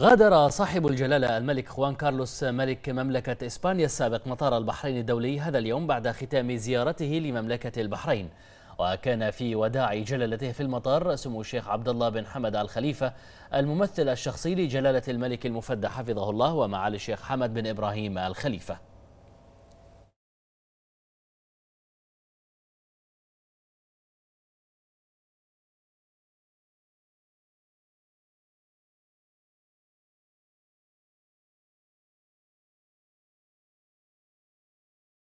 غادر صاحب الجلالة الملك خوان كارلوس ملك مملكة إسبانيا السابق مطار البحرين الدولي هذا اليوم بعد ختام زيارته لمملكة البحرين وكان في وداع جلالته في المطار سمو الشيخ عبد الله بن حمد الخليفة الممثل الشخصي لجلالة الملك المفدى حفظه الله ومعالي الشيخ حمد بن إبراهيم الخليفة